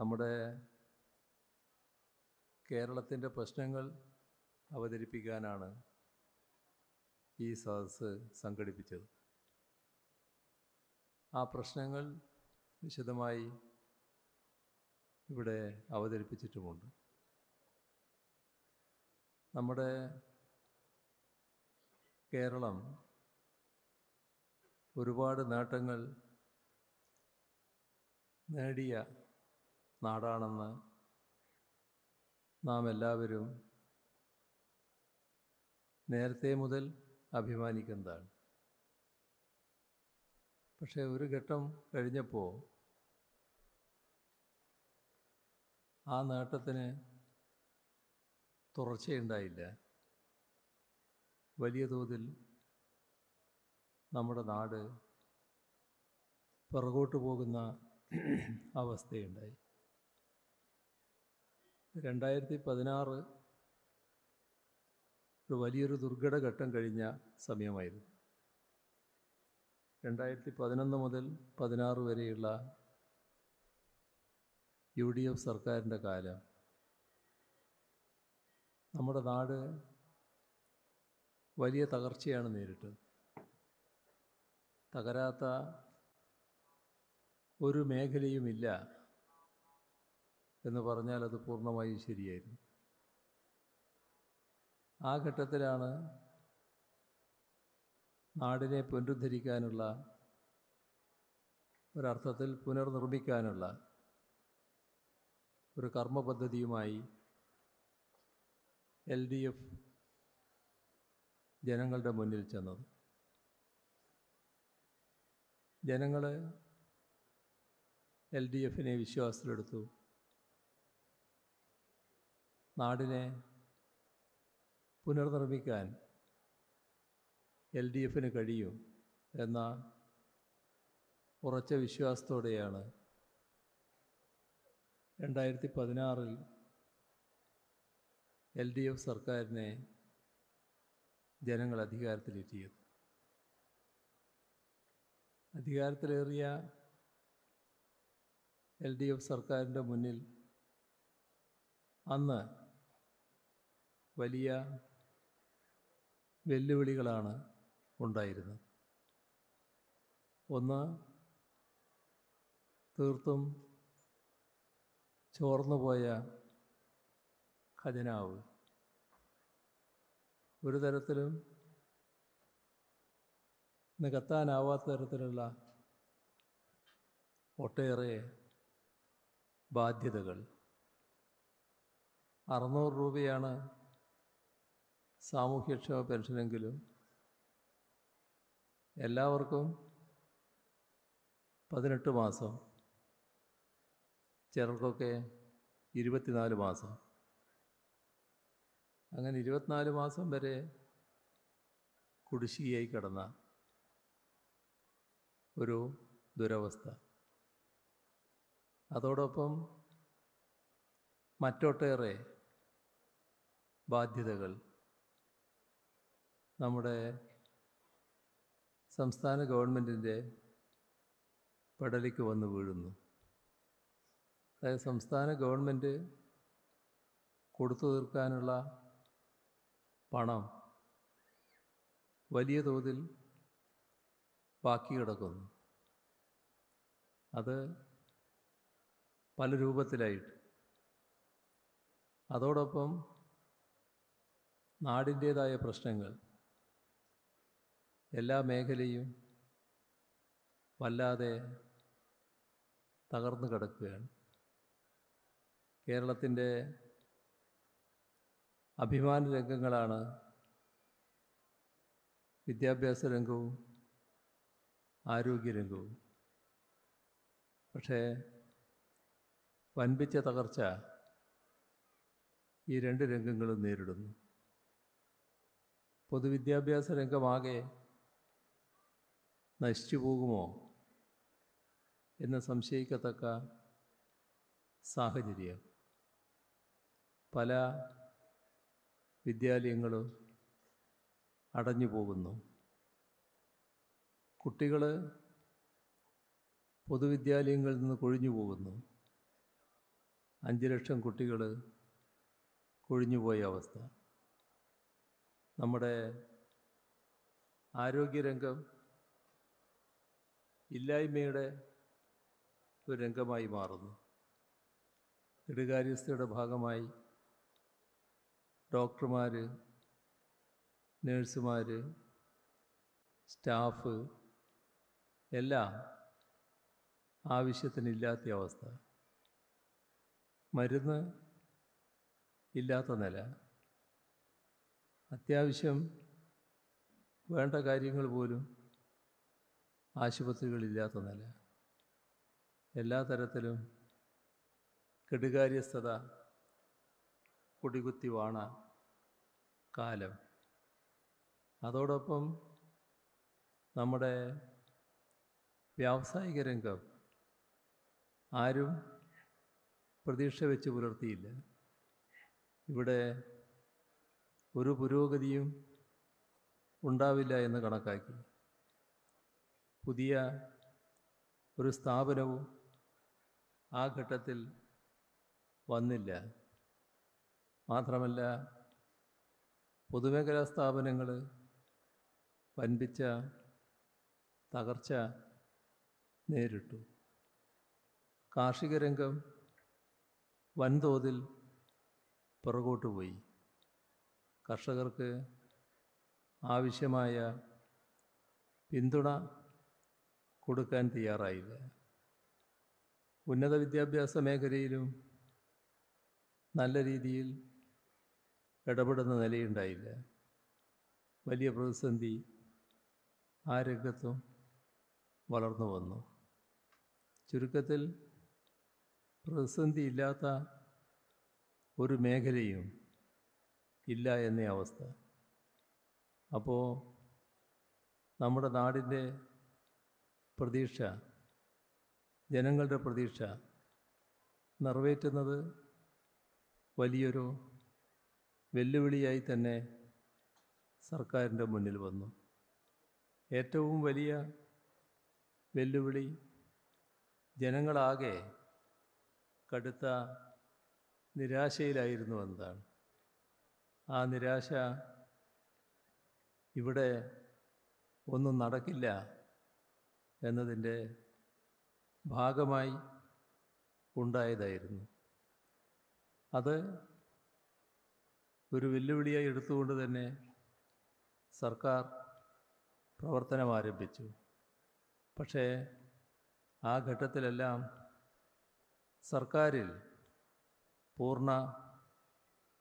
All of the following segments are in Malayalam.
നമ്മുടെ കേരളത്തിൻ്റെ പ്രശ്നങ്ങൾ അവതരിപ്പിക്കാനാണ് ഈ സദസ് സംഘടിപ്പിച്ചത് ആ പ്രശ്നങ്ങൾ വിശദമായി ഇവിടെ അവതരിപ്പിച്ചിട്ടുമുണ്ട് നമ്മുടെ കേരളം ഒരുപാട് നേട്ടങ്ങൾ നേടിയ നാടാണെന്ന് നാം എല്ലാവരും നേരത്തെ മുതൽ അഭിമാനിക്കുന്നതാണ് പക്ഷേ ഒരു ഘട്ടം കഴിഞ്ഞപ്പോൾ ആ നേട്ടത്തിന് തുടർച്ചയുണ്ടായില്ല വലിയ തോതിൽ നമ്മുടെ നാട് പിറകോട്ട് പോകുന്ന അവസ്ഥയുണ്ടായി രണ്ടായിരത്തി പതിനാറ് ഒരു വലിയൊരു ദുർഘട ഘട്ടം കഴിഞ്ഞ സമയമായിരുന്നു രണ്ടായിരത്തി പതിനൊന്ന് മുതൽ പതിനാറ് വരെയുള്ള യു ഡി എഫ് സർക്കാരിൻ്റെ കാലം നമ്മുടെ നാട് വലിയ തകർച്ചയാണ് നേരിട്ടത് തകരാത്ത ഒരു മേഖലയുമില്ല എന്ന് പറഞ്ഞാൽ അത് പൂർണ്ണമായും ശരിയായിരുന്നു ആ ഘട്ടത്തിലാണ് നാടിനെ പുനരുദ്ധരിക്കാനുള്ള ഒരർത്ഥത്തിൽ പുനർനിർമ്മിക്കാനുള്ള ഒരു കർമ്മ പദ്ധതിയുമായി എൽ ഡി എഫ് ജനങ്ങളുടെ മുന്നിൽ ചെന്നത് ജനങ്ങൾ എൽ ഡി എഫിനെ വിശ്വാസത്തിലെടുത്തു നാടിനെ പുനർനിർമ്മിക്കാൻ എൽ ഡി എഫിന് കഴിയും എന്ന ഉറച്ച വിശ്വാസത്തോടെയാണ് രണ്ടായിരത്തി പതിനാറിൽ എൽ ഡി എഫ് സർക്കാരിനെ ജനങ്ങൾ അധികാരത്തിലെത്തിയത് അധികാരത്തിലേറിയ എൽ ഡി എഫ് സർക്കാരിൻ്റെ മുന്നിൽ അന്ന് വലിയ വെല്ലുവിളികളാണ് ഉണ്ടായിരുന്നത് ഒന്ന് തീർത്തും ചോർന്നുപോയ ഖജനാവ് ഒരു തരത്തിലും നികത്താനാവാത്ത തരത്തിലുള്ള ഒട്ടേറെ ബാധ്യതകൾ അറുന്നൂറ് രൂപയാണ് സാമൂഹ്യക്ഷേമ പെൻഷനെങ്കിലും എല്ലാവർക്കും പതിനെട്ട് മാസം ചിലർക്കൊക്കെ ഇരുപത്തിനാല് മാസം അങ്ങനെ ഇരുപത്തിനാല് മാസം വരെ കുടിശ്ശികയായി കിടന്ന ഒരു ദുരവസ്ഥ അതോടൊപ്പം മറ്റൊട്ടേറെ ബാധ്യതകൾ നമ്മുടെ സംസ്ഥാന ഗവൺമെൻറ്റിൻ്റെ പടലിക്ക് വന്ന് വീഴുന്നു അതായത് സംസ്ഥാന ഗവൺമെൻറ് കൊടുത്തു തീർക്കാനുള്ള പണം വലിയ തോതിൽ ബാക്കി കിടക്കുന്നു അത് പല രൂപത്തിലായിട്ട് അതോടൊപ്പം നാടിൻ്റേതായ പ്രശ്നങ്ങൾ എല്ലാ മേഖലയും വല്ലാതെ തകർന്നു കിടക്കുകയാണ് കേരളത്തിൻ്റെ അഭിമാന രംഗങ്ങളാണ് വിദ്യാഭ്യാസ രംഗവും ആരോഗ്യരംഗവും പക്ഷേ വൻപിച്ച തകർച്ച ഈ രണ്ട് രംഗങ്ങളും നേരിടുന്നു പൊതുവിദ്യാഭ്യാസ രംഗമാകെ നശിച്ചു പോകുമോ എന്ന് സംശയിക്കത്തക്ക സാഹചര്യം പല വിദ്യാലയങ്ങളും അടഞ്ഞു പോകുന്നു കുട്ടികൾ പൊതുവിദ്യാലയങ്ങളിൽ നിന്ന് കൊഴിഞ്ഞു പോകുന്നു അഞ്ച് ലക്ഷം കുട്ടികൾ കൊഴിഞ്ഞുപോയ അവസ്ഥ നമ്മുടെ ആരോഗ്യരംഗം ഇല്ലായ്മയുടെ ഒരു രംഗമായി മാറുന്നു കെടുകാര്യസ്ഥയുടെ ഭാഗമായി ഡോക്ടർമാർ നേഴ്സുമാർ സ്റ്റാഫ് എല്ലാം ആവശ്യത്തിനില്ലാത്ത അവസ്ഥ മരുന്ന് ഇല്ലാത്ത നില അത്യാവശ്യം വേണ്ട കാര്യങ്ങൾ പോലും ആശുപത്രികളില്ലാത്ത നില എല്ലാ തരത്തിലും കെടുകാര്യസ്ഥത കൊടികുത്തി വാണ കാലം അതോടൊപ്പം നമ്മുടെ വ്യാവസായിക രംഗം ആരും പ്രതീക്ഷ വെച്ച് പുലർത്തിയില്ല ഇവിടെ ഒരു പുരോഗതിയും ഉണ്ടാവില്ല എന്ന് കണക്കാക്കി പുതിയ ഒരു സ്ഥാപനവും ആ ഘട്ടത്തിൽ വന്നില്ല മാത്രമല്ല പൊതുമേഖലാ സ്ഥാപനങ്ങൾ വൻപിച്ച തകർച്ച നേരിട്ടു കാർഷിക രംഗം വൻതോതിൽ പുറകോട്ട് പോയി കർഷകർക്ക് ആവശ്യമായ പിന്തുണ കൊടുക്കാൻ തയ്യാറായില്ല ഉന്നത വിദ്യാഭ്യാസ മേഖലയിലും നല്ല രീതിയിൽ ഇടപെടുന്ന നിലയുണ്ടായില്ല വലിയ പ്രതിസന്ധി ആ രംഗത്തും വളർന്നു വന്നു ചുരുക്കത്തിൽ പ്രതിസന്ധി ഇല്ലാത്ത ഒരു മേഖലയും ഇല്ല എന്ന അവസ്ഥ അപ്പോൾ നമ്മുടെ നാടിൻ്റെ പ്രതീക്ഷ ജനങ്ങളുടെ പ്രതീക്ഷ നിറവേറ്റുന്നത് വലിയൊരു വെല്ലുവിളിയായി തന്നെ സർക്കാരിൻ്റെ മുന്നിൽ വന്നു ഏറ്റവും വലിയ വെല്ലുവിളി ജനങ്ങളാകെ കടുത്ത നിരാശയിലായിരുന്നു എന്നതാണ് ആ നിരാശ ഇവിടെ ഒന്നും നടക്കില്ല എന്നതിൻ്റെ ഭാഗമായി ഉണ്ടായതായിരുന്നു അത് ഒരു വെല്ലുവിളിയായി എടുത്തുകൊണ്ട് തന്നെ സർക്കാർ പ്രവർത്തനം ആരംഭിച്ചു പക്ഷേ ആ ഘട്ടത്തിലെല്ലാം സർക്കാരിൽ പൂർണ്ണ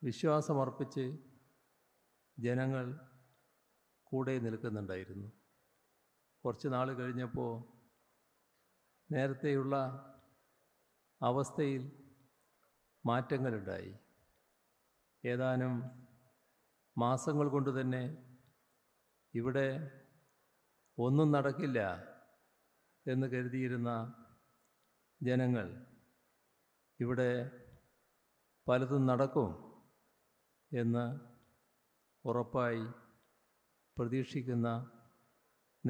വിശ്വാസമർപ്പിച്ച് ജനങ്ങൾ കൂടെ നിൽക്കുന്നുണ്ടായിരുന്നു കുറച്ച് നാൾ കഴിഞ്ഞപ്പോൾ നേരത്തെയുള്ള അവസ്ഥയിൽ മാറ്റങ്ങളുണ്ടായി ഏതാനും മാസങ്ങൾ കൊണ്ട് തന്നെ ഇവിടെ ഒന്നും നടക്കില്ല എന്ന് കരുതിയിരുന്ന ജനങ്ങൾ ഇവിടെ പലതും നടക്കും എന്ന് ഉറപ്പായി പ്രതീക്ഷിക്കുന്ന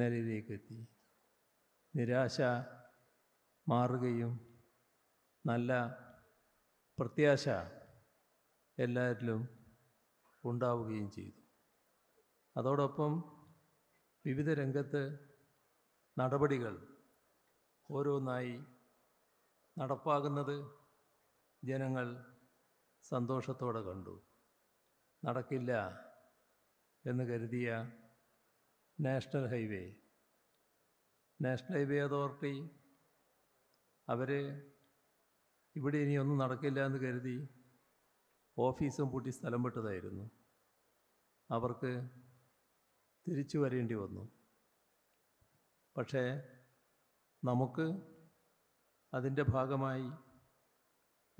നിലയിലേക്കെത്തി നിരാശ മാറുകയും നല്ല പ്രത്യാശ എല്ലാവരിലും ഉണ്ടാവുകയും ചെയ്തു അതോടൊപ്പം വിവിധ രംഗത്ത് നടപടികൾ ഓരോന്നായി നടപ്പാകുന്നത് ജനങ്ങൾ സന്തോഷത്തോടെ കണ്ടു നടക്കില്ല എന്ന് കരുതിയ national highway national highway authority അവർ ഇവിടെ ഇനി ഒന്നും നടക്കില്ല എന്ന് കരുതി ഓഫീസും പൂട്ടി സ്ഥലം വിട്ടതായിരുന്നു അവർക്ക് തിരിച്ചു വരേണ്ടി വന്നു പക്ഷേ നമുക്ക് അതിൻ്റെ ഭാഗമായി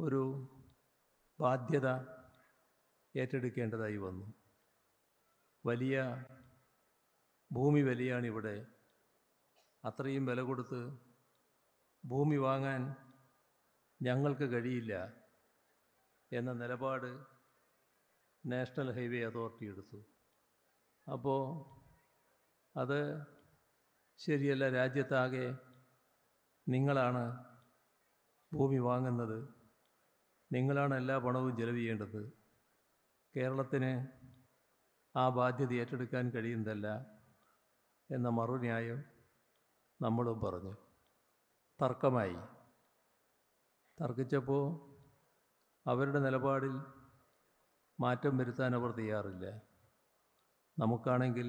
ഒരു ബാധ്യത ഏറ്റെടുക്കേണ്ടതായി വന്നു വലിയ ഭൂമി ഇവിടെ അത്രയും വില കൊടുത്ത് ഭൂമി വാങ്ങാൻ ഞങ്ങൾക്ക് കഴിയില്ല എന്ന നിലപാട് നാഷണൽ ഹൈവേ അതോറിറ്റി എടുത്തു അപ്പോൾ അത് ശരിയല്ല രാജ്യത്താകെ നിങ്ങളാണ് ഭൂമി വാങ്ങുന്നത് നിങ്ങളാണ് എല്ലാ പണവും ചെലവ് ചെയ്യേണ്ടത് കേരളത്തിന് ആ ബാധ്യത ഏറ്റെടുക്കാൻ കഴിയുന്നതല്ല എന്ന മറുന്യായം നമ്മളും പറഞ്ഞു തർക്കമായി തർക്കിച്ചപ്പോൾ അവരുടെ നിലപാടിൽ മാറ്റം വരുത്താൻ അവർ തയ്യാറില്ല നമുക്കാണെങ്കിൽ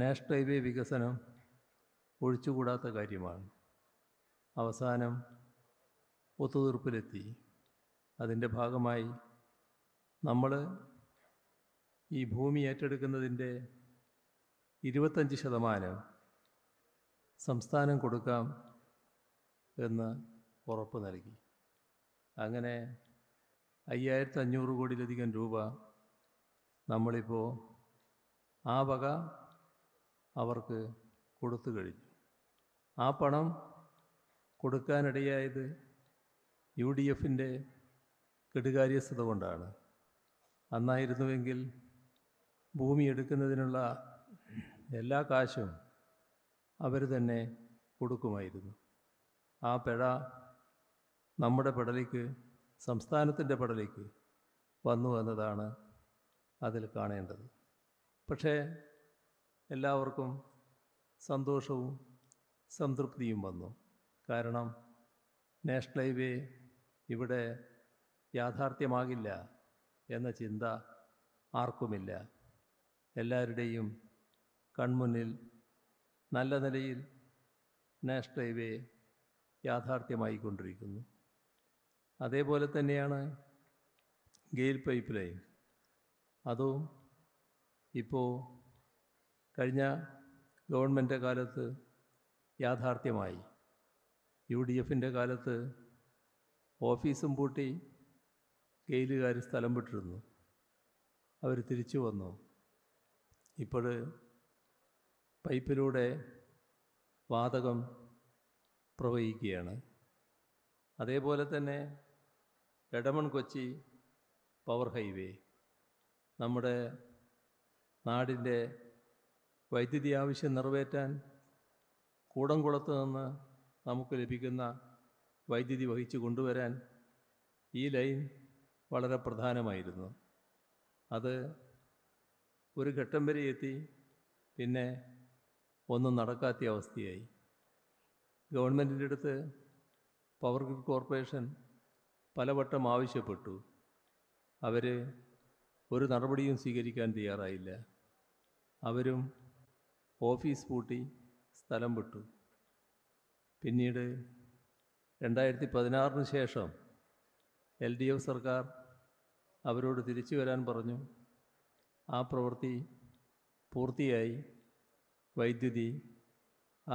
നാഷ് ഹൈവേ വികസനം ഒഴിച്ചുകൂടാത്ത കാര്യമാണ് അവസാനം ഒത്തുതീർപ്പിലെത്തി അതിൻ്റെ ഭാഗമായി നമ്മൾ ഈ ഭൂമി ഏറ്റെടുക്കുന്നതിൻ്റെ ഇരുപത്തഞ്ച് ശതമാനം സംസ്ഥാനം കൊടുക്കാം എന്ന് ഉറപ്പ് നൽകി അങ്ങനെ അയ്യായിരത്തി അഞ്ഞൂറ് കോടിയിലധികം രൂപ നമ്മളിപ്പോൾ ആ വക അവർക്ക് കൊടുത്തു കഴിഞ്ഞു ആ പണം കൊടുക്കാനിടയായത് യു ഡി എഫിൻ്റെ കെടുകാര്യസ്ഥത കൊണ്ടാണ് അന്നായിരുന്നുവെങ്കിൽ ഭൂമി എടുക്കുന്നതിനുള്ള എല്ലാ കാശും അവർ തന്നെ കൊടുക്കുമായിരുന്നു ആ പിഴ നമ്മുടെ പടലിക്ക് സംസ്ഥാനത്തിൻ്റെ പടലിക്ക് വന്നു എന്നതാണ് അതിൽ കാണേണ്ടത് പക്ഷേ എല്ലാവർക്കും സന്തോഷവും സംതൃപ്തിയും വന്നു കാരണം നാഷണൽ ഹൈവേ ഇവിടെ യാഥാർത്ഥ്യമാകില്ല എന്ന ചിന്ത ആർക്കുമില്ല എല്ലാവരുടെയും കൺമുന്നിൽ നല്ല നിലയിൽ ഡ്രൈവേ യാഥാർത്ഥ്യമായി യാഥാർത്ഥ്യമായിക്കൊണ്ടിരിക്കുന്നു അതേപോലെ തന്നെയാണ് ഗെയിൽ പൈപ്പ് ലൈൻ അതും ഇപ്പോൾ കഴിഞ്ഞ ഗവൺമെൻ്റ് കാലത്ത് യാഥാർത്ഥ്യമായി യു ഡി എഫിൻ്റെ കാലത്ത് ഓഫീസും പൂട്ടി ഗെയിലുകാർ സ്ഥലം വിട്ടിരുന്നു അവർ തിരിച്ചു വന്നു ഇപ്പോൾ പൈപ്പിലൂടെ വാതകം പ്രവഹിക്കുകയാണ് അതേപോലെ തന്നെ എടമൺ കൊച്ചി പവർ ഹൈവേ നമ്മുടെ നാടിൻ്റെ വൈദ്യുതി ആവശ്യം നിറവേറ്റാൻ കൂടംകുളത്ത് നിന്ന് നമുക്ക് ലഭിക്കുന്ന വൈദ്യുതി വഹിച്ചു കൊണ്ടുവരാൻ ഈ ലൈൻ വളരെ പ്രധാനമായിരുന്നു അത് ഒരു ഘട്ടം വരെ എത്തി പിന്നെ ഒന്നും നടക്കാത്ത അവസ്ഥയായി ഗവൺമെൻറ്റിൻ്റെ അടുത്ത് പവർ ഗ്രിഡ് കോർപ്പറേഷൻ പലവട്ടം ആവശ്യപ്പെട്ടു അവർ ഒരു നടപടിയും സ്വീകരിക്കാൻ തയ്യാറായില്ല അവരും ഓഫീസ് പൂട്ടി സ്ഥലം വിട്ടു പിന്നീട് രണ്ടായിരത്തി പതിനാറിന് ശേഷം എൽ ഡി എഫ് സർക്കാർ അവരോട് തിരിച്ചു വരാൻ പറഞ്ഞു ആ പ്രവൃത്തി പൂർത്തിയായി വൈദ്യുതി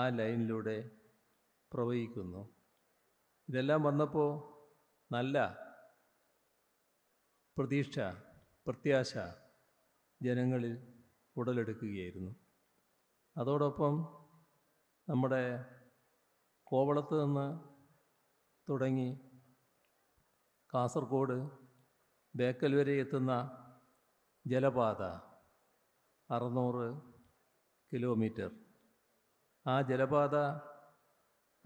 ആ ലൈനിലൂടെ പ്രവഹിക്കുന്നു ഇതെല്ലാം വന്നപ്പോൾ നല്ല പ്രതീക്ഷ പ്രത്യാശ ജനങ്ങളിൽ ഉടലെടുക്കുകയായിരുന്നു അതോടൊപ്പം നമ്മുടെ കോവളത്ത് നിന്ന് തുടങ്ങി കാസർഗോഡ് ബേക്കൽ വരെ എത്തുന്ന ജലപാത അറുന്നൂറ് കിലോമീറ്റർ ആ ജലപാത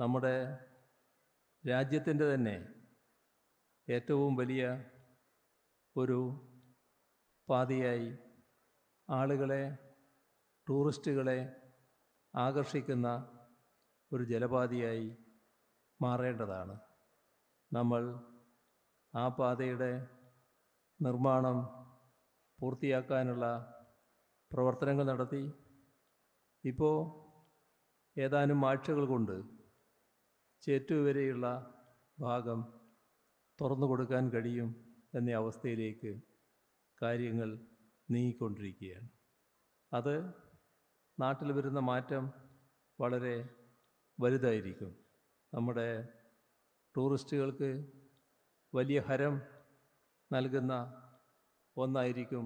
നമ്മുടെ രാജ്യത്തിൻ്റെ തന്നെ ഏറ്റവും വലിയ ഒരു പാതയായി ആളുകളെ ടൂറിസ്റ്റുകളെ ആകർഷിക്കുന്ന ഒരു ജലപാതയായി മാറേണ്ടതാണ് നമ്മൾ ആ പാതയുടെ നിർമ്മാണം പൂർത്തിയാക്കാനുള്ള പ്രവർത്തനങ്ങൾ നടത്തി ഇപ്പോൾ ഏതാനും ആഴ്ചകൾ കൊണ്ട് ചേറ്റുവരെയുള്ള ഭാഗം തുറന്നു കൊടുക്കാൻ കഴിയും എന്ന അവസ്ഥയിലേക്ക് കാര്യങ്ങൾ നീങ്ങിക്കൊണ്ടിരിക്കുകയാണ് അത് നാട്ടിൽ വരുന്ന മാറ്റം വളരെ വലുതായിരിക്കും നമ്മുടെ ടൂറിസ്റ്റുകൾക്ക് വലിയ ഹരം നൽകുന്ന ഒന്നായിരിക്കും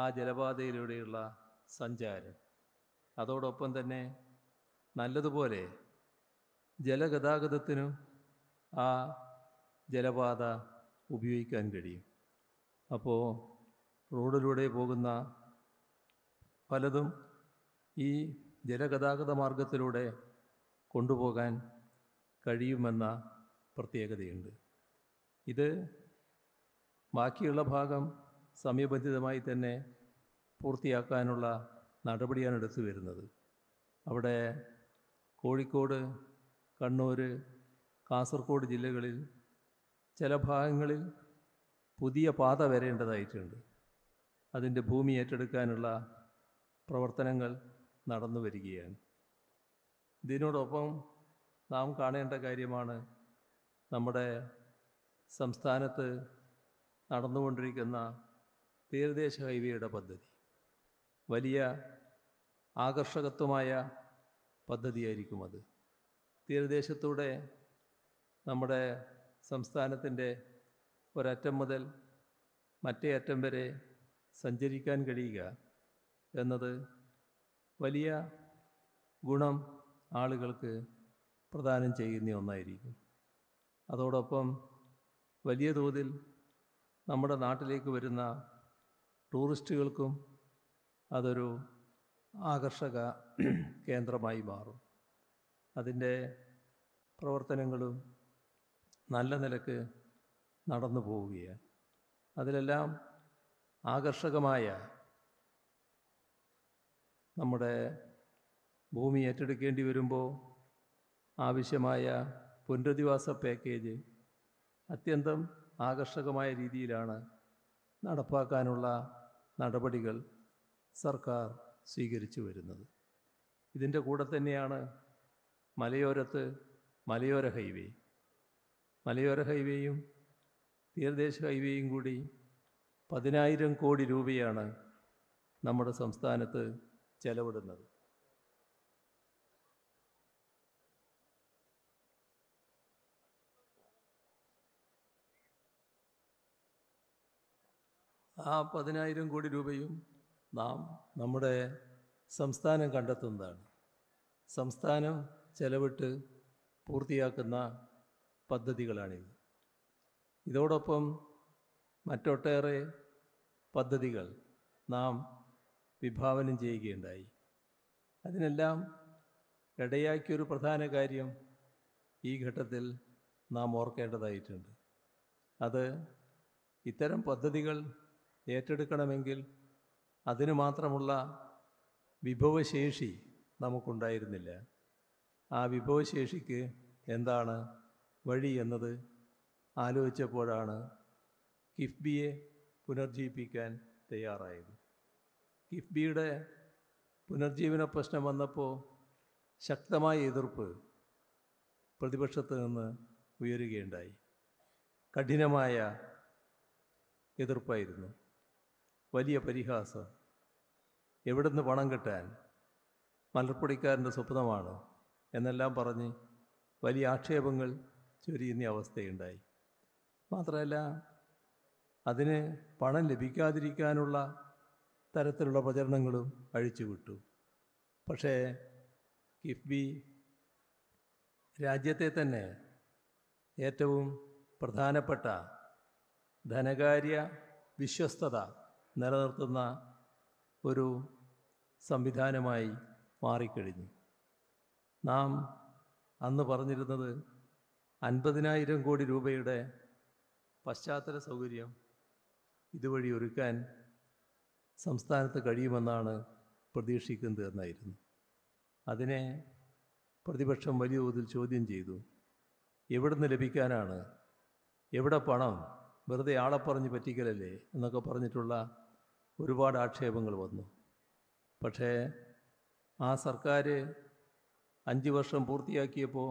ആ ജലപാതയിലൂടെയുള്ള സഞ്ചാരം അതോടൊപ്പം തന്നെ നല്ലതുപോലെ ജലഗതാഗതത്തിനും ആ ജലപാത ഉപയോഗിക്കാൻ കഴിയും അപ്പോൾ റോഡിലൂടെ പോകുന്ന പലതും ഈ ജലഗതാഗത മാർഗത്തിലൂടെ കൊണ്ടുപോകാൻ കഴിയുമെന്ന പ്രത്യേകതയുണ്ട് ഇത് ബാക്കിയുള്ള ഭാഗം സമയബന്ധിതമായി തന്നെ പൂർത്തിയാക്കാനുള്ള നടപടിയാണ് എടുത്തു വരുന്നത് അവിടെ കോഴിക്കോട് കണ്ണൂർ കാസർഗോഡ് ജില്ലകളിൽ ചില ഭാഗങ്ങളിൽ പുതിയ പാത വരേണ്ടതായിട്ടുണ്ട് അതിൻ്റെ ഭൂമി ഏറ്റെടുക്കാനുള്ള പ്രവർത്തനങ്ങൾ നടന്നു വരികയാണ് ഇതിനോടൊപ്പം നാം കാണേണ്ട കാര്യമാണ് നമ്മുടെ സംസ്ഥാനത്ത് നടന്നുകൊണ്ടിരിക്കുന്ന തീരദേശ ഹൈവേയുടെ പദ്ധതി വലിയ ആകർഷകത്വമായ പദ്ധതിയായിരിക്കും അത് തീരദേശത്തൂടെ നമ്മുടെ സംസ്ഥാനത്തിൻ്റെ ഒരറ്റം മുതൽ മറ്റേ അറ്റം വരെ സഞ്ചരിക്കാൻ കഴിയുക എന്നത് വലിയ ഗുണം ആളുകൾക്ക് പ്രദാനം ചെയ്യുന്ന ഒന്നായിരിക്കും അതോടൊപ്പം വലിയ തോതിൽ നമ്മുടെ നാട്ടിലേക്ക് വരുന്ന ടൂറിസ്റ്റുകൾക്കും അതൊരു ആകർഷക കേന്ദ്രമായി മാറും അതിൻ്റെ പ്രവർത്തനങ്ങളും നല്ല നിലക്ക് നടന്നു പോവുകയാണ് അതിലെല്ലാം ആകർഷകമായ നമ്മുടെ ഭൂമി ഏറ്റെടുക്കേണ്ടി വരുമ്പോൾ ആവശ്യമായ പുനരധിവാസ പാക്കേജ് അത്യന്തം ആകർഷകമായ രീതിയിലാണ് നടപ്പാക്കാനുള്ള നടപടികൾ സർക്കാർ സ്വീകരിച്ചു വരുന്നത് ഇതിൻ്റെ കൂടെ തന്നെയാണ് മലയോരത്ത് മലയോര ഹൈവേ മലയോര ഹൈവേയും തീരദേശ ഹൈവേയും കൂടി പതിനായിരം കോടി രൂപയാണ് നമ്മുടെ സംസ്ഥാനത്ത് ചെലവിടുന്നത് ആ പതിനായിരം കോടി രൂപയും നാം നമ്മുടെ സംസ്ഥാനം കണ്ടെത്തുന്നതാണ് സംസ്ഥാനം ചെലവിട്ട് പൂർത്തിയാക്കുന്ന പദ്ധതികളാണിത് ഇതോടൊപ്പം മറ്റൊട്ടേറെ പദ്ധതികൾ നാം വിഭാവനം ചെയ്യുകയുണ്ടായി അതിനെല്ലാം ഇടയാക്കിയൊരു പ്രധാന കാര്യം ഈ ഘട്ടത്തിൽ നാം ഓർക്കേണ്ടതായിട്ടുണ്ട് അത് ഇത്തരം പദ്ധതികൾ ഏറ്റെടുക്കണമെങ്കിൽ അതിനു മാത്രമുള്ള വിഭവശേഷി നമുക്കുണ്ടായിരുന്നില്ല ആ വിഭവശേഷിക്ക് എന്താണ് വഴി എന്നത് ആലോചിച്ചപ്പോഴാണ് കിഫ്ബിയെ പുനർജീവിപ്പിക്കാൻ തയ്യാറായത് കിഫ്ബിയുടെ പുനർജീവന പ്രശ്നം വന്നപ്പോൾ ശക്തമായ എതിർപ്പ് പ്രതിപക്ഷത്ത് നിന്ന് ഉയരുകയുണ്ടായി കഠിനമായ എതിർപ്പായിരുന്നു വലിയ പരിഹാസം എവിടുന്ന് പണം കിട്ടാൻ മലർപ്പൊടിക്കാരൻ്റെ സ്വപ്നമാണ് എന്നെല്ലാം പറഞ്ഞ് വലിയ ആക്ഷേപങ്ങൾ ചൊരിയുന്ന അവസ്ഥയുണ്ടായി മാത്രമല്ല അതിന് പണം ലഭിക്കാതിരിക്കാനുള്ള തരത്തിലുള്ള പ്രചരണങ്ങളും അഴിച്ചുവിട്ടു പക്ഷേ കിഫ്ബി രാജ്യത്തെ തന്നെ ഏറ്റവും പ്രധാനപ്പെട്ട ധനകാര്യ വിശ്വസ്തത നിലനിർത്തുന്ന ഒരു സംവിധാനമായി മാറിക്കഴിഞ്ഞു നാം അന്ന് പറഞ്ഞിരുന്നത് അൻപതിനായിരം കോടി രൂപയുടെ പശ്ചാത്തല സൗകര്യം ഇതുവഴി ഒരുക്കാൻ സംസ്ഥാനത്ത് കഴിയുമെന്നാണ് പ്രതീക്ഷിക്കുന്നത് എന്നായിരുന്നു അതിനെ പ്രതിപക്ഷം വലിയ തോതിൽ ചോദ്യം ചെയ്തു നിന്ന് ലഭിക്കാനാണ് എവിടെ പണം വെറുതെ ആളെ പറഞ്ഞ് പറ്റിക്കലല്ലേ എന്നൊക്കെ പറഞ്ഞിട്ടുള്ള ഒരുപാട് ആക്ഷേപങ്ങൾ വന്നു പക്ഷേ ആ സർക്കാർ അഞ്ച് വർഷം പൂർത്തിയാക്കിയപ്പോൾ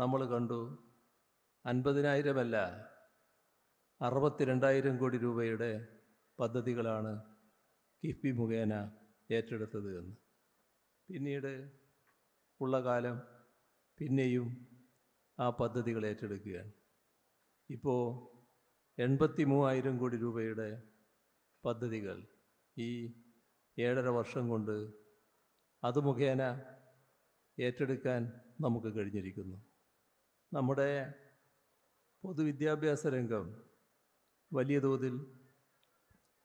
നമ്മൾ കണ്ടു അൻപതിനായിരമല്ല അറുപത്തിരണ്ടായിരം കോടി രൂപയുടെ പദ്ധതികളാണ് കിഫ്ബി മുഖേന ഏറ്റെടുത്തത് എന്ന് പിന്നീട് ഉള്ള കാലം പിന്നെയും ആ പദ്ധതികൾ ഏറ്റെടുക്കുകയാണ് ഇപ്പോൾ എൺപത്തി മൂവായിരം കോടി രൂപയുടെ പദ്ധതികൾ ഈ ഏഴര വർഷം കൊണ്ട് അത് മുഖേന ഏറ്റെടുക്കാൻ നമുക്ക് കഴിഞ്ഞിരിക്കുന്നു നമ്മുടെ പൊതുവിദ്യാഭ്യാസ രംഗം വലിയ തോതിൽ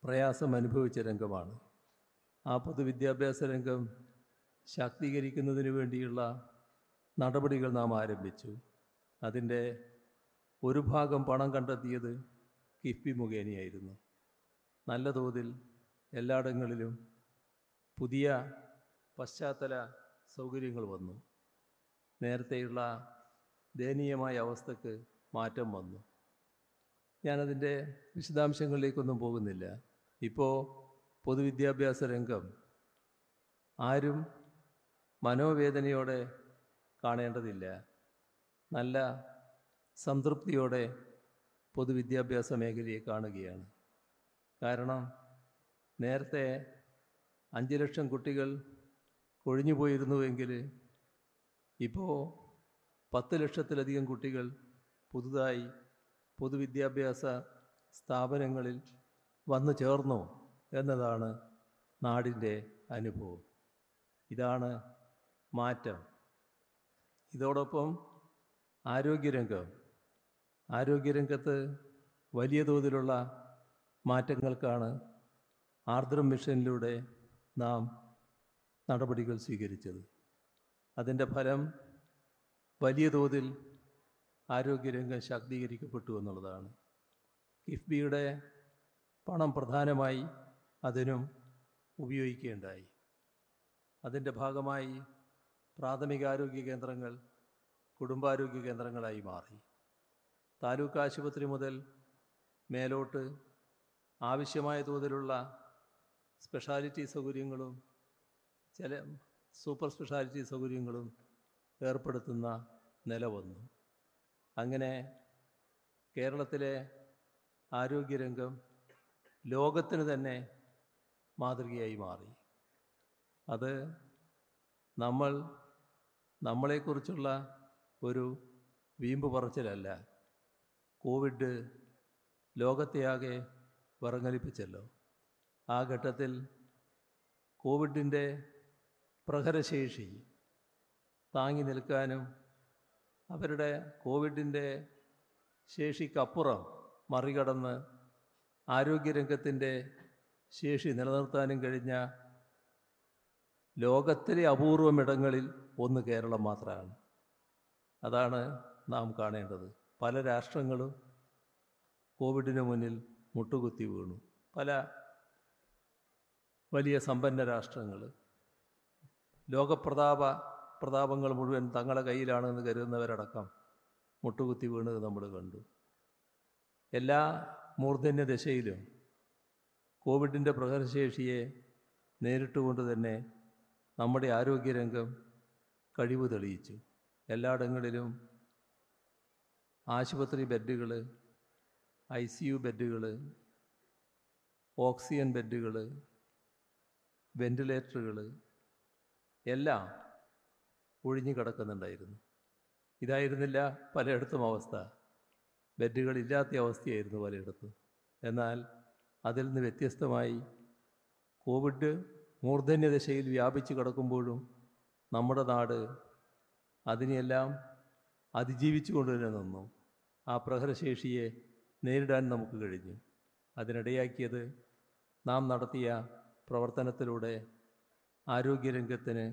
പ്രയാസം അനുഭവിച്ച രംഗമാണ് ആ പൊതുവിദ്യാഭ്യാസ രംഗം ശാക്തീകരിക്കുന്നതിന് വേണ്ടിയുള്ള നടപടികൾ നാം ആരംഭിച്ചു അതിൻ്റെ ഒരു ഭാഗം പണം കണ്ടെത്തിയത് കിഫ്ബി മുഖേനയായിരുന്നു നല്ല തോതിൽ എല്ലായിടങ്ങളിലും പുതിയ പശ്ചാത്തല സൗകര്യങ്ങൾ വന്നു നേരത്തെയുള്ള ദയനീയമായ അവസ്ഥക്ക് മാറ്റം വന്നു ഞാനതിൻ്റെ വിശദാംശങ്ങളിലേക്കൊന്നും പോകുന്നില്ല ഇപ്പോൾ പൊതുവിദ്യാഭ്യാസ രംഗം ആരും മനോവേദനയോടെ കാണേണ്ടതില്ല നല്ല സംതൃപ്തിയോടെ പൊതുവിദ്യാഭ്യാസ മേഖലയെ കാണുകയാണ് കാരണം നേരത്തെ അഞ്ച് ലക്ഷം കുട്ടികൾ കൊഴിഞ്ഞു പോയിരുന്നുവെങ്കിൽ ഇപ്പോൾ പത്ത് ലക്ഷത്തിലധികം കുട്ടികൾ പുതുതായി പൊതുവിദ്യാഭ്യാസ സ്ഥാപനങ്ങളിൽ വന്നു ചേർന്നു എന്നതാണ് നാടിൻ്റെ അനുഭവം ഇതാണ് മാറ്റം ഇതോടൊപ്പം ആരോഗ്യരംഗം ആരോഗ്യരംഗത്ത് വലിയ തോതിലുള്ള മാറ്റങ്ങൾക്കാണ് ആർദ്രം മിഷനിലൂടെ നാം നടപടികൾ സ്വീകരിച്ചത് അതിൻ്റെ ഫലം വലിയ തോതിൽ ആരോഗ്യരംഗം ശാക്തീകരിക്കപ്പെട്ടു എന്നുള്ളതാണ് കിഫ്ബിയുടെ പണം പ്രധാനമായി അതിനും ഉപയോഗിക്കേണ്ടായി അതിൻ്റെ ഭാഗമായി പ്രാഥമികാരോഗ്യ കേന്ദ്രങ്ങൾ കുടുംബാരോഗ്യ കേന്ദ്രങ്ങളായി മാറി താലൂക്ക് ആശുപത്രി മുതൽ മേലോട്ട് ആവശ്യമായ തോതിലുള്ള സ്പെഷ്യാലിറ്റി സൗകര്യങ്ങളും ചില സൂപ്പർ സ്പെഷ്യാലിറ്റി സൗകര്യങ്ങളും ഏർപ്പെടുത്തുന്ന നില വന്നു അങ്ങനെ കേരളത്തിലെ ആരോഗ്യരംഗം ലോകത്തിന് തന്നെ മാതൃകയായി മാറി അത് നമ്മൾ നമ്മളെക്കുറിച്ചുള്ള ഒരു വീമ്പ് പറച്ചിലല്ല കോവിഡ് ലോകത്തെയാകെ വിറങ്ങലിപ്പിച്ചല്ലോ ആ ഘട്ടത്തിൽ കോവിഡിൻ്റെ പ്രഹരശേഷി താങ്ങി നിൽക്കാനും അവരുടെ കോവിഡിൻ്റെ ശേഷിക്കപ്പുറം മറികടന്ന് ആരോഗ്യരംഗത്തിൻ്റെ ശേഷി നിലനിർത്താനും കഴിഞ്ഞ ലോകത്തിലെ അപൂർവമിടങ്ങളിൽ ഒന്ന് കേരളം മാത്രമാണ് അതാണ് നാം കാണേണ്ടത് പല രാഷ്ട്രങ്ങളും കോവിഡിന് മുന്നിൽ മുട്ടുകുത്തി വീണു പല വലിയ സമ്പന്ന രാഷ്ട്രങ്ങൾ ലോകപ്രതാപ പ്രതാപങ്ങൾ മുഴുവൻ തങ്ങളുടെ കയ്യിലാണെന്ന് കരുതുന്നവരടക്കം മുട്ടുകുത്തി വീണത് നമ്മൾ കണ്ടു എല്ലാ മൂർധന്യ ദശയിലും കോവിഡിൻ്റെ പ്രഹരശേഷിയെ നേരിട്ടുകൊണ്ട് തന്നെ നമ്മുടെ ആരോഗ്യരംഗം കഴിവ് തെളിയിച്ചു എല്ലായിടങ്ങളിലും ആശുപത്രി ബെഡുകൾ ഐ സി യു ബെഡുകൾ ഓക്സിജൻ ബെഡുകൾ വെന്റിലേറ്ററുകൾ എല്ലാം ഒഴിഞ്ഞു കിടക്കുന്നുണ്ടായിരുന്നു ഇതായിരുന്നില്ല പലയിടത്തും അവസ്ഥ ഇല്ലാത്ത അവസ്ഥയായിരുന്നു പലയിടത്തും എന്നാൽ അതിൽ നിന്ന് വ്യത്യസ്തമായി കോവിഡ് മൂർധന്യ ദശയിൽ വ്യാപിച്ചു കിടക്കുമ്പോഴും നമ്മുടെ നാട് അതിനെയെല്ലാം അതിജീവിച്ചു കൊണ്ടുതന്നെ നിന്നു ആ പ്രഹരശേഷിയെ നേരിടാൻ നമുക്ക് കഴിഞ്ഞു അതിനിടയാക്കിയത് നാം നടത്തിയ പ്രവർത്തനത്തിലൂടെ ആരോഗ്യരംഗത്തിന്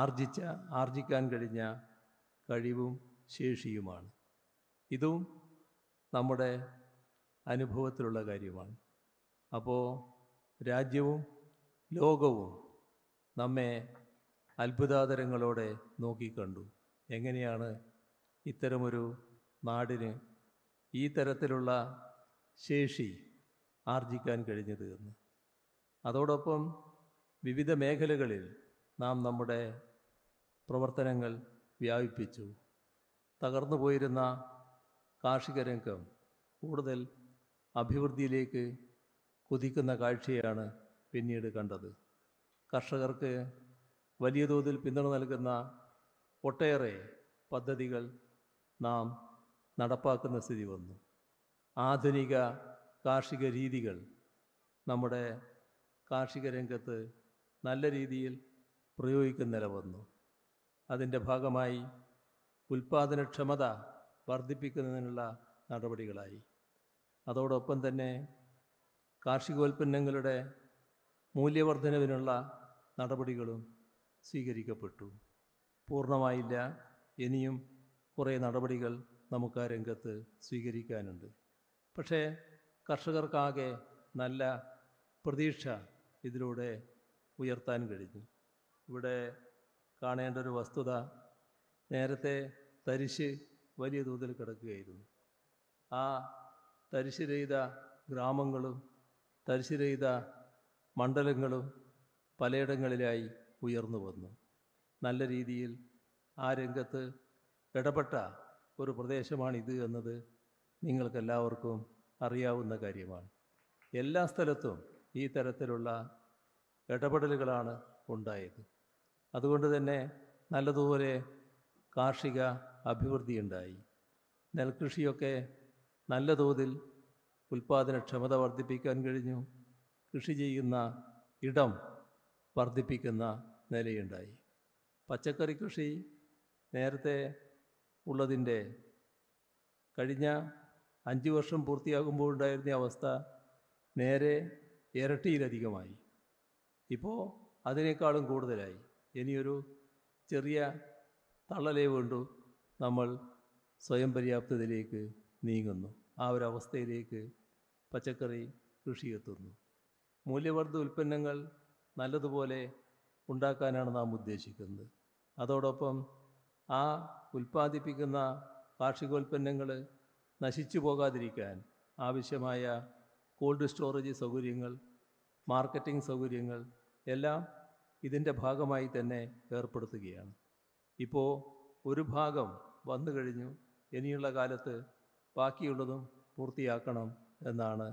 ആർജിച്ച ആർജിക്കാൻ കഴിഞ്ഞ കഴിവും ശേഷിയുമാണ് ഇതും നമ്മുടെ അനുഭവത്തിലുള്ള കാര്യമാണ് അപ്പോൾ രാജ്യവും ലോകവും നമ്മെ അത്ഭുതാതരങ്ങളോടെ നോക്കിക്കണ്ടു എങ്ങനെയാണ് ഇത്തരമൊരു നാടിന് ഈ തരത്തിലുള്ള ശേഷി ആർജിക്കാൻ കഴിഞ്ഞത് എന്ന് അതോടൊപ്പം വിവിധ മേഖലകളിൽ നാം നമ്മുടെ പ്രവർത്തനങ്ങൾ വ്യാപിപ്പിച്ചു തകർന്നു പോയിരുന്ന കാർഷിക രംഗം കൂടുതൽ അഭിവൃദ്ധിയിലേക്ക് കുതിക്കുന്ന കാഴ്ചയാണ് പിന്നീട് കണ്ടത് കർഷകർക്ക് വലിയ തോതിൽ പിന്തുണ നൽകുന്ന ഒട്ടേറെ പദ്ധതികൾ നാം നടപ്പാക്കുന്ന സ്ഥിതി വന്നു ആധുനിക കാർഷിക രീതികൾ നമ്മുടെ കാർഷിക രംഗത്ത് നല്ല രീതിയിൽ പ്രയോഗിക്കുന്ന വന്നു അതിൻ്റെ ഭാഗമായി ഉൽപാദനക്ഷമത വർദ്ധിപ്പിക്കുന്നതിനുള്ള നടപടികളായി അതോടൊപ്പം തന്നെ കാർഷികോൽപ്പന്നങ്ങളുടെ മൂല്യവർദ്ധനവിനുള്ള നടപടികളും സ്വീകരിക്കപ്പെട്ടു പൂർണ്ണമായില്ല ഇനിയും കുറേ നടപടികൾ നമുക്ക് ആ രംഗത്ത് സ്വീകരിക്കാനുണ്ട് പക്ഷേ കർഷകർക്കാകെ നല്ല പ്രതീക്ഷ ഇതിലൂടെ ഉയർത്താൻ കഴിഞ്ഞു ഇവിടെ കാണേണ്ട ഒരു വസ്തുത നേരത്തെ തരിശ് വലിയ തോതിൽ കിടക്കുകയായിരുന്നു ആ തരിശ് രഹിത ഗ്രാമങ്ങളും തരിശ് രഹിത മണ്ഡലങ്ങളും പലയിടങ്ങളിലായി ഉയർന്നു വന്നു നല്ല രീതിയിൽ ആ രംഗത്ത് ഇടപെട്ട ഒരു പ്രദേശമാണിത് എന്നത് നിങ്ങൾക്കെല്ലാവർക്കും അറിയാവുന്ന കാര്യമാണ് എല്ലാ സ്ഥലത്തും ഈ തരത്തിലുള്ള ഇടപെടലുകളാണ് ഉണ്ടായത് അതുകൊണ്ട് തന്നെ നല്ലതുപോലെ കാർഷിക അഭിവൃദ്ധി ഉണ്ടായി നെൽകൃഷിയൊക്കെ നല്ല തോതിൽ ഉൽപ്പാദനക്ഷമത വർദ്ധിപ്പിക്കാൻ കഴിഞ്ഞു കൃഷി ചെയ്യുന്ന ഇടം വർദ്ധിപ്പിക്കുന്ന നിലയുണ്ടായി പച്ചക്കറി കൃഷി നേരത്തെ ഉള്ളതിൻ്റെ കഴിഞ്ഞ അഞ്ച് വർഷം പൂർത്തിയാകുമ്പോൾ ഉണ്ടായിരുന്ന അവസ്ഥ നേരെ ഇരട്ടിയിലധികമായി ഇപ്പോൾ അതിനേക്കാളും കൂടുതലായി ഇനിയൊരു ചെറിയ തള്ളലേ വേണ്ടു നമ്മൾ സ്വയം പര്യാപ്തതയിലേക്ക് നീങ്ങുന്നു ആ ഒരു അവസ്ഥയിലേക്ക് പച്ചക്കറി കൃഷി എത്തുന്നു മൂല്യവർദ്ധ ഉൽപ്പന്നങ്ങൾ നല്ലതുപോലെ ഉണ്ടാക്കാനാണ് നാം ഉദ്ദേശിക്കുന്നത് അതോടൊപ്പം ആ ഉൽപ്പാദിപ്പിക്കുന്ന കാർഷികോൽപ്പന്നങ്ങൾ നശിച്ചു പോകാതിരിക്കാൻ ആവശ്യമായ കോൾഡ് സ്റ്റോറേജ് സൗകര്യങ്ങൾ മാർക്കറ്റിംഗ് സൗകര്യങ്ങൾ എല്ലാം ഇതിൻ്റെ ഭാഗമായി തന്നെ ഏർപ്പെടുത്തുകയാണ് ഇപ്പോൾ ഒരു ഭാഗം വന്നു കഴിഞ്ഞു ഇനിയുള്ള കാലത്ത് ബാക്കിയുള്ളതും പൂർത്തിയാക്കണം എന്നാണ്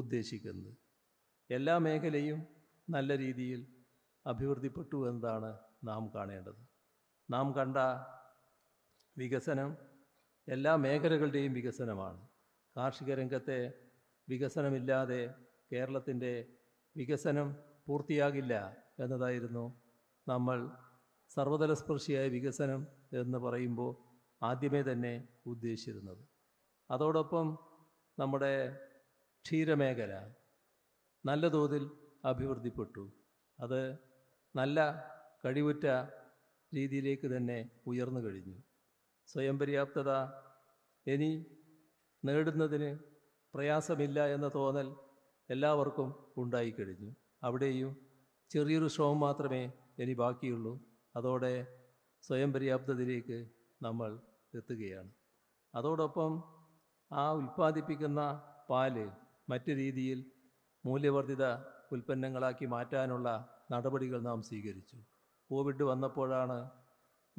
ഉദ്ദേശിക്കുന്നത് എല്ലാ മേഖലയും നല്ല രീതിയിൽ അഭിവൃദ്ധിപ്പെട്ടു എന്നതാണ് നാം കാണേണ്ടത് നാം കണ്ട വികസനം എല്ലാ മേഖലകളുടെയും വികസനമാണ് കാർഷിക രംഗത്തെ വികസനമില്ലാതെ കേരളത്തിൻ്റെ വികസനം പൂർത്തിയാകില്ല എന്നതായിരുന്നു നമ്മൾ സർവതലസ്പർശിയായ വികസനം എന്ന് പറയുമ്പോൾ ആദ്യമേ തന്നെ ഉദ്ദേശിച്ചിരുന്നത് അതോടൊപ്പം നമ്മുടെ ക്ഷീരമേഖല നല്ല തോതിൽ അഭിവൃദ്ധിപ്പെട്ടു അത് നല്ല കഴിവുറ്റ രീതിയിലേക്ക് തന്നെ ഉയർന്നു കഴിഞ്ഞു സ്വയം പര്യാപ്തത ഇനി നേടുന്നതിന് പ്രയാസമില്ല എന്ന തോന്നൽ എല്ലാവർക്കും ഉണ്ടായിക്കഴിഞ്ഞു അവിടെയും ചെറിയൊരു ശ്രമം മാത്രമേ ഇനി ബാക്കിയുള്ളൂ അതോടെ സ്വയം പര്യാപ്തതയിലേക്ക് നമ്മൾ എത്തുകയാണ് അതോടൊപ്പം ആ ഉൽപ്പാദിപ്പിക്കുന്ന പാല് മറ്റു രീതിയിൽ മൂല്യവർദ്ധിത ഉൽപ്പന്നങ്ങളാക്കി മാറ്റാനുള്ള നടപടികൾ നാം സ്വീകരിച്ചു കോവിഡ് വന്നപ്പോഴാണ്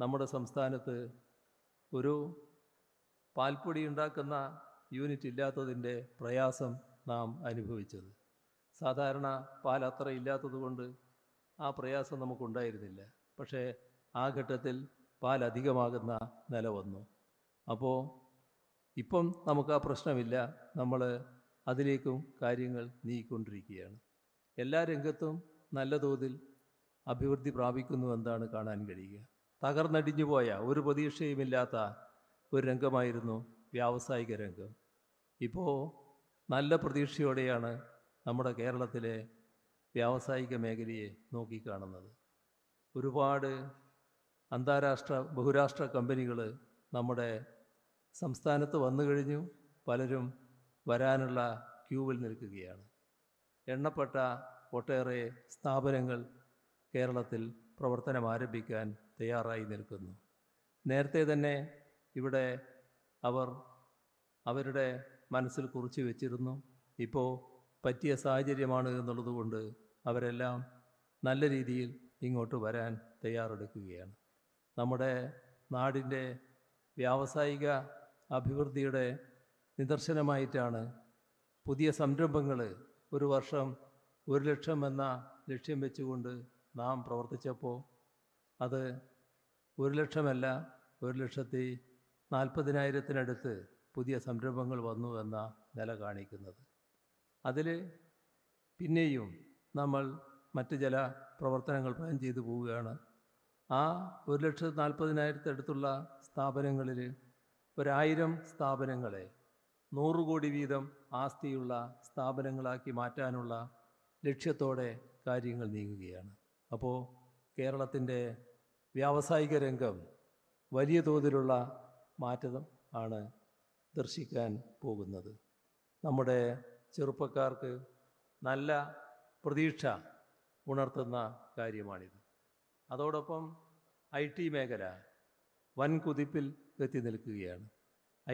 നമ്മുടെ സംസ്ഥാനത്ത് ഒരു പാൽപ്പൊടി ഉണ്ടാക്കുന്ന യൂണിറ്റ് ഇല്ലാത്തതിൻ്റെ പ്രയാസം നാം അനുഭവിച്ചത് സാധാരണ പാൽ അത്ര ഇല്ലാത്തതുകൊണ്ട് ആ പ്രയാസം നമുക്കുണ്ടായിരുന്നില്ല പക്ഷേ ആ ഘട്ടത്തിൽ പാൽ അധികമാകുന്ന നില വന്നു അപ്പോൾ ഇപ്പം നമുക്ക് ആ പ്രശ്നമില്ല നമ്മൾ അതിലേക്കും കാര്യങ്ങൾ നീക്കൊണ്ടിരിക്കുകയാണ് എല്ലാ രംഗത്തും നല്ല തോതിൽ അഭിവൃദ്ധി പ്രാപിക്കുന്നു എന്താണ് കാണാൻ കഴിയുക തകർന്നടിഞ്ഞു പോയ ഒരു പ്രതീക്ഷയുമില്ലാത്ത ഒരു രംഗമായിരുന്നു വ്യാവസായിക രംഗം ഇപ്പോൾ നല്ല പ്രതീക്ഷയോടെയാണ് നമ്മുടെ കേരളത്തിലെ വ്യാവസായിക മേഖലയെ നോക്കിക്കാണുന്നത് ഒരുപാട് അന്താരാഷ്ട്ര ബഹുരാഷ്ട്ര കമ്പനികൾ നമ്മുടെ സംസ്ഥാനത്ത് വന്നു കഴിഞ്ഞു പലരും വരാനുള്ള ക്യൂവിൽ നിൽക്കുകയാണ് എണ്ണപ്പെട്ട ഒട്ടേറെ സ്ഥാപനങ്ങൾ കേരളത്തിൽ പ്രവർത്തനം ആരംഭിക്കാൻ തയ്യാറായി നിൽക്കുന്നു നേരത്തെ തന്നെ ഇവിടെ അവർ അവരുടെ മനസ്സിൽ കുറിച്ച് വെച്ചിരുന്നു ഇപ്പോൾ പറ്റിയ സാഹചര്യമാണ് എന്നുള്ളതുകൊണ്ട് അവരെല്ലാം നല്ല രീതിയിൽ ഇങ്ങോട്ട് വരാൻ തയ്യാറെടുക്കുകയാണ് നമ്മുടെ നാടിൻ്റെ വ്യാവസായിക അഭിവൃദ്ധിയുടെ നിദർശനമായിട്ടാണ് പുതിയ സംരംഭങ്ങൾ ഒരു വർഷം ഒരു ലക്ഷം എന്ന ലക്ഷ്യം വെച്ചുകൊണ്ട് നാം പ്രവർത്തിച്ചപ്പോൾ അത് ഒരു ലക്ഷമല്ല ഒരു ലക്ഷത്തി നാൽപ്പതിനായിരത്തിനടുത്ത് പുതിയ സംരംഭങ്ങൾ വന്നു എന്ന നില കാണിക്കുന്നത് അതിൽ പിന്നെയും നമ്മൾ മറ്റ് ചില പ്രവർത്തനങ്ങൾ പ്ലാൻ ചെയ്തു പോവുകയാണ് ആ ഒരു ലക്ഷത്തി നാൽപ്പതിനായിരത്തടുത്തുള്ള സ്ഥാപനങ്ങളിൽ ഒരായിരം സ്ഥാപനങ്ങളെ നൂറ് കോടി വീതം ആസ്തിയുള്ള സ്ഥാപനങ്ങളാക്കി മാറ്റാനുള്ള ലക്ഷ്യത്തോടെ കാര്യങ്ങൾ നീങ്ങുകയാണ് അപ്പോൾ കേരളത്തിൻ്റെ വ്യാവസായിക രംഗം വലിയ തോതിലുള്ള മാറ്റം ആണ് ദർശിക്കാൻ പോകുന്നത് നമ്മുടെ ചെറുപ്പക്കാർക്ക് നല്ല പ്രതീക്ഷ ഉണർത്തുന്ന കാര്യമാണിത് അതോടൊപ്പം ഐ ടി മേഖല വൻ കുതിപ്പിൽ എത്തി നിൽക്കുകയാണ്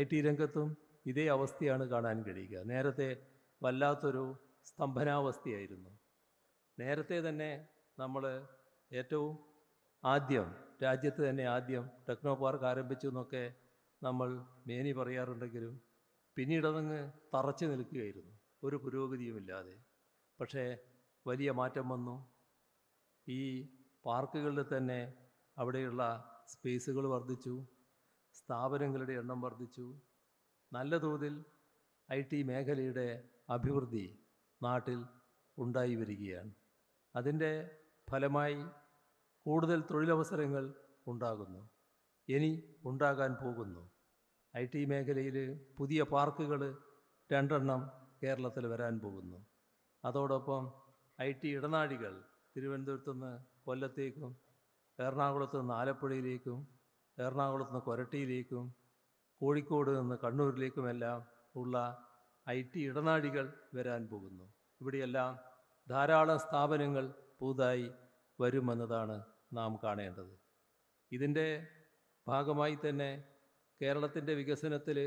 ഐ ടി രംഗത്തും ഇതേ അവസ്ഥയാണ് കാണാൻ കഴിയുക നേരത്തെ വല്ലാത്തൊരു സ്തംഭനാവസ്ഥയായിരുന്നു നേരത്തെ തന്നെ നമ്മൾ ഏറ്റവും ആദ്യം രാജ്യത്ത് തന്നെ ആദ്യം ടെക്നോ പാർക്ക് ആരംഭിച്ചു എന്നൊക്കെ നമ്മൾ മേനി പറയാറുണ്ടെങ്കിലും പിന്നീടതങ്ങ് തറച്ചു നിൽക്കുകയായിരുന്നു ഒരു പുരോഗതിയുമില്ലാതെ പക്ഷേ വലിയ മാറ്റം വന്നു ഈ പാർക്കുകളിൽ തന്നെ അവിടെയുള്ള സ്പേസുകൾ വർദ്ധിച്ചു സ്ഥാപനങ്ങളുടെ എണ്ണം വർദ്ധിച്ചു നല്ല തോതിൽ ഐ ടി മേഖലയുടെ അഭിവൃദ്ധി നാട്ടിൽ ഉണ്ടായി വരികയാണ് അതിൻ്റെ ഫലമായി കൂടുതൽ തൊഴിലവസരങ്ങൾ ഉണ്ടാകുന്നു ഇനി ഉണ്ടാകാൻ പോകുന്നു ഐ ടി മേഖലയിൽ പുതിയ പാർക്കുകൾ രണ്ടെണ്ണം കേരളത്തിൽ വരാൻ പോകുന്നു അതോടൊപ്പം ഐ ടി ഇടനാഴികൾ തിരുവനന്തപുരത്തു നിന്ന് കൊല്ലത്തേക്കും എറണാകുളത്ത് നിന്ന് ആലപ്പുഴയിലേക്കും എറണാകുളത്ത് നിന്ന് കൊരട്ടിയിലേക്കും കോഴിക്കോട് നിന്ന് കണ്ണൂരിലേക്കുമെല്ലാം ഉള്ള ഐ ടി ഇടനാഴികൾ വരാൻ പോകുന്നു ഇവിടെയെല്ലാം ധാരാളം സ്ഥാപനങ്ങൾ പുതുതായി വരുമെന്നതാണ് നാം കാണേണ്ടത് ഇതിൻ്റെ ഭാഗമായി തന്നെ കേരളത്തിൻ്റെ വികസനത്തിൽ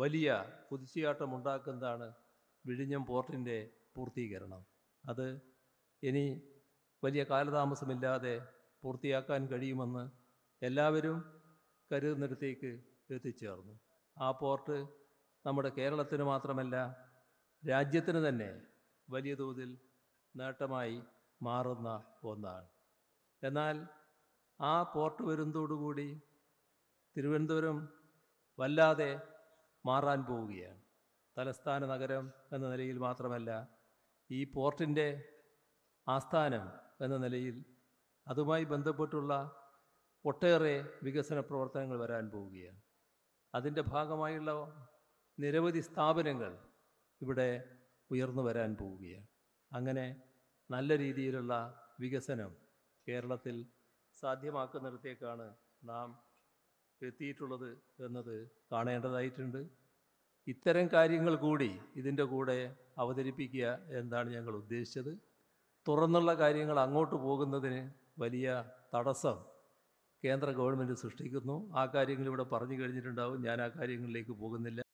വലിയ കുതിച്ചുചാട്ടമുണ്ടാക്കുന്നതാണ് വിഴിഞ്ഞം പോർട്ടിൻ്റെ പൂർത്തീകരണം അത് ഇനി വലിയ കാലതാമസമില്ലാതെ പൂർത്തിയാക്കാൻ കഴിയുമെന്ന് എല്ലാവരും കരുതുന്നിടത്തേക്ക് എത്തിച്ചേർന്നു ആ പോർട്ട് നമ്മുടെ കേരളത്തിന് മാത്രമല്ല രാജ്യത്തിന് തന്നെ വലിയ തോതിൽ നേട്ടമായി മാറുന്ന ഒന്നാണ് എന്നാൽ ആ പോർട്ട് വരുന്നതോടുകൂടി തിരുവനന്തപുരം വല്ലാതെ മാറാൻ പോവുകയാണ് തലസ്ഥാന നഗരം എന്ന നിലയിൽ മാത്രമല്ല ഈ പോർട്ടിൻ്റെ ആസ്ഥാനം എന്ന നിലയിൽ അതുമായി ബന്ധപ്പെട്ടുള്ള ഒട്ടേറെ വികസന പ്രവർത്തനങ്ങൾ വരാൻ പോവുകയാണ് അതിൻ്റെ ഭാഗമായുള്ള നിരവധി സ്ഥാപനങ്ങൾ ഇവിടെ ഉയർന്നു വരാൻ പോവുകയാണ് അങ്ങനെ നല്ല രീതിയിലുള്ള വികസനം കേരളത്തിൽ സാധ്യമാക്കുന്നിടത്തേക്കാണ് നാം എത്തിയിട്ടുള്ളത് എന്നത് കാണേണ്ടതായിട്ടുണ്ട് ഇത്തരം കാര്യങ്ങൾ കൂടി ഇതിൻ്റെ കൂടെ അവതരിപ്പിക്കുക എന്നാണ് ഞങ്ങൾ ഉദ്ദേശിച്ചത് തുറന്നുള്ള കാര്യങ്ങൾ അങ്ങോട്ട് പോകുന്നതിന് വലിയ തടസ്സം കേന്ദ്ര ഗവൺമെൻറ് സൃഷ്ടിക്കുന്നു ആ കാര്യങ്ങൾ ഇവിടെ പറഞ്ഞു കഴിഞ്ഞിട്ടുണ്ടാവും ഞാൻ ആ കാര്യങ്ങളിലേക്ക് പോകുന്നില്ല